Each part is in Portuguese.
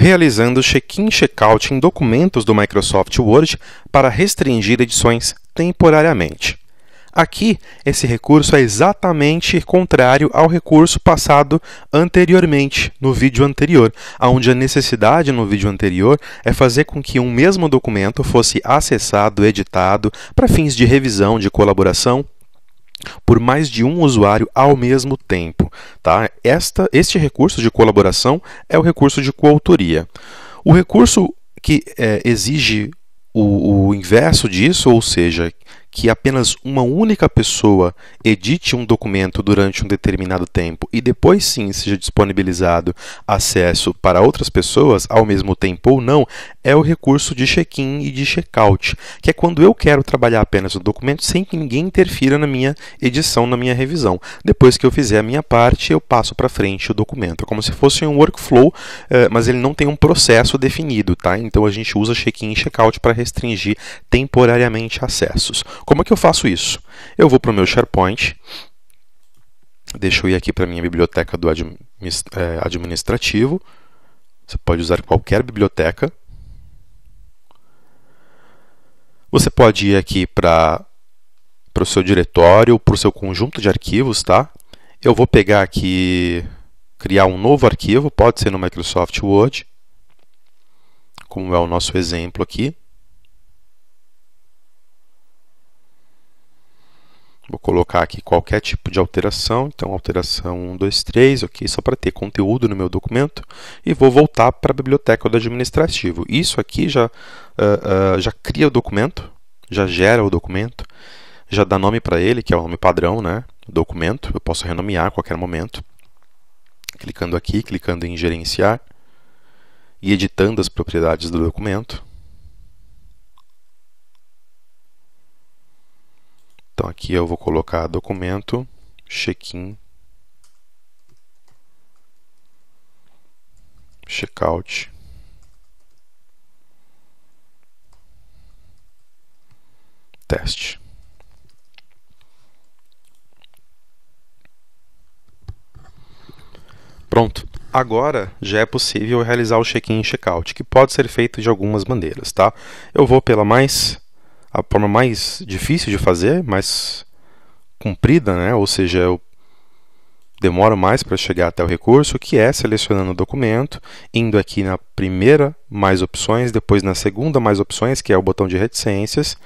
realizando check-in check-out em documentos do Microsoft Word para restringir edições temporariamente. Aqui, esse recurso é exatamente contrário ao recurso passado anteriormente, no vídeo anterior, onde a necessidade no vídeo anterior é fazer com que um mesmo documento fosse acessado, editado, para fins de revisão, de colaboração por mais de um usuário ao mesmo tempo. Tá? Esta, este recurso de colaboração é o recurso de coautoria. O recurso que é, exige o, o inverso disso, ou seja, que apenas uma única pessoa edite um documento durante um determinado tempo e depois sim seja disponibilizado acesso para outras pessoas ao mesmo tempo ou não, é o recurso de check-in e de check-out, que é quando eu quero trabalhar apenas o documento sem que ninguém interfira na minha edição, na minha revisão. Depois que eu fizer a minha parte, eu passo para frente o documento. É como se fosse um workflow, eh, mas ele não tem um processo definido, tá? Então a gente usa check-in e check-out para restringir temporariamente acessos. Como é que eu faço isso? Eu vou para o meu SharePoint, deixa eu ir aqui para a minha biblioteca do é, administrativo. Você pode usar qualquer biblioteca. Você pode ir aqui para o seu diretório, para o seu conjunto de arquivos, tá? Eu vou pegar aqui, criar um novo arquivo, pode ser no Microsoft Word, como é o nosso exemplo aqui. Vou colocar aqui qualquer tipo de alteração, então alteração 1, 2, 3, ok, só para ter conteúdo no meu documento, e vou voltar para a biblioteca do administrativo. Isso aqui já, uh, uh, já cria o documento, já gera o documento, já dá nome para ele, que é o nome padrão, né? Documento, eu posso renomear a qualquer momento, clicando aqui, clicando em gerenciar e editando as propriedades do documento. aqui eu vou colocar documento, check-in, check-out. Teste. Pronto. Agora já é possível realizar o check-in e check-out, que pode ser feito de algumas maneiras, tá? Eu vou pela mais a forma mais difícil de fazer, mais comprida, né? ou seja, eu demoro mais para chegar até o recurso, que é selecionando o documento, indo aqui na primeira mais opções, depois na segunda mais opções, que é o botão de reticências,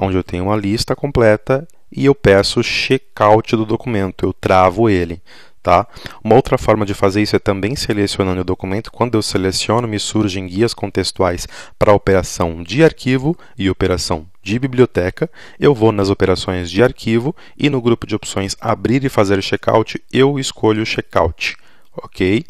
onde eu tenho uma lista completa e eu peço checkout do documento, eu travo ele. Tá? Uma outra forma de fazer isso é também selecionando o documento. Quando eu seleciono, me surgem guias contextuais para a operação de arquivo e operação de biblioteca. Eu vou nas operações de arquivo e no grupo de opções abrir e fazer checkout, eu escolho checkout ok?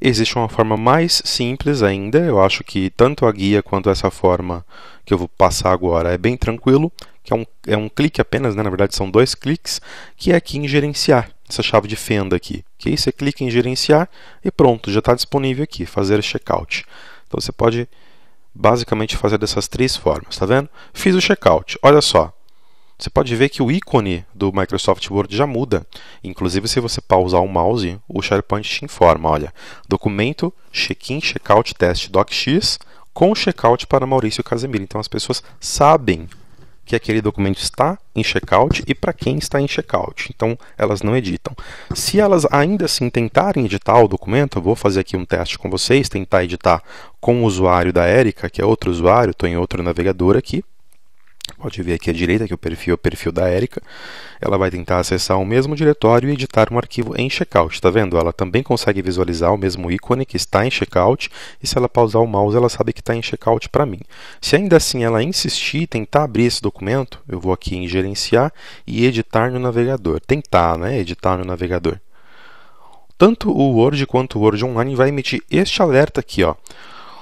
Existe uma forma mais simples ainda, eu acho que tanto a guia quanto essa forma que eu vou passar agora é bem tranquilo, que é um, é um clique apenas, né? na verdade são dois cliques, que é aqui em gerenciar essa chave de fenda aqui. Okay? Você clica em gerenciar e pronto, já está disponível aqui, fazer checkout. Então você pode basicamente fazer dessas três formas, tá vendo? Fiz o checkout, olha só. Você pode ver que o ícone do Microsoft Word já muda. Inclusive, se você pausar o mouse, o SharePoint te informa, olha, documento, check-in, checkout, teste, docx, com checkout para Maurício Casemiro. Então as pessoas sabem que aquele documento está em checkout e para quem está em checkout. Então, elas não editam. Se elas ainda assim tentarem editar o documento, eu vou fazer aqui um teste com vocês, tentar editar com o usuário da Erika, que é outro usuário, estou em outro navegador aqui pode ver aqui à direita que o perfil é o perfil da Erika. Ela vai tentar acessar o mesmo diretório e editar um arquivo em checkout. Está vendo? Ela também consegue visualizar o mesmo ícone que está em checkout e se ela pausar o mouse, ela sabe que está em checkout para mim. Se ainda assim ela insistir e tentar abrir esse documento, eu vou aqui em gerenciar e editar no navegador. Tentar, né? Editar no navegador. Tanto o Word quanto o Word Online vai emitir este alerta aqui, ó.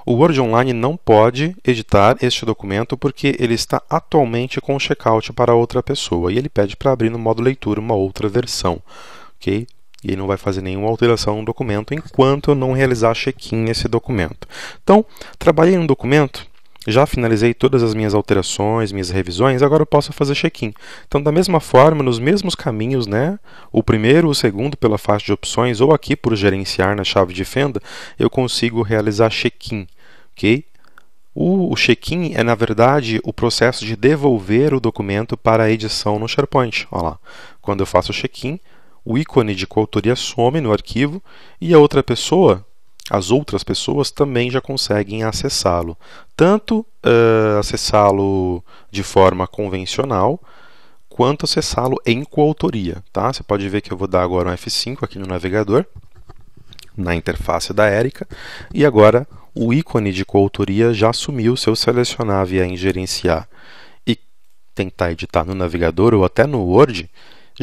O Word Online não pode editar este documento porque ele está atualmente com o checkout para outra pessoa e ele pede para abrir no modo leitura uma outra versão, ok? E ele não vai fazer nenhuma alteração no documento enquanto eu não realizar check-in nesse documento. Então, trabalhei um documento, já finalizei todas as minhas alterações, minhas revisões, agora eu posso fazer check-in. Então, da mesma forma, nos mesmos caminhos, né? O primeiro, o segundo pela faixa de opções ou aqui por gerenciar na chave de fenda, eu consigo realizar check-in, ok? O check-in é, na verdade, o processo de devolver o documento para a edição no SharePoint. Olha lá. Quando eu faço o check-in, o ícone de coautoria some no arquivo e a outra pessoa as outras pessoas também já conseguem acessá-lo. Tanto uh, acessá-lo de forma convencional, quanto acessá-lo em coautoria. Tá? Você pode ver que eu vou dar agora um F5 aqui no navegador, na interface da Erika, e agora o ícone de coautoria já sumiu. Se eu selecionar via em gerenciar e tentar editar no navegador ou até no Word,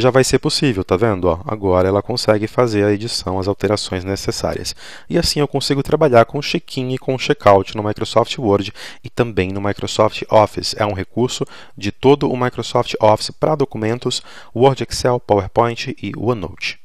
já vai ser possível, tá vendo? Ó, agora ela consegue fazer a edição, as alterações necessárias. E assim eu consigo trabalhar com check-in e com check-out no Microsoft Word e também no Microsoft Office. É um recurso de todo o Microsoft Office para documentos, Word, Excel, PowerPoint e OneNote.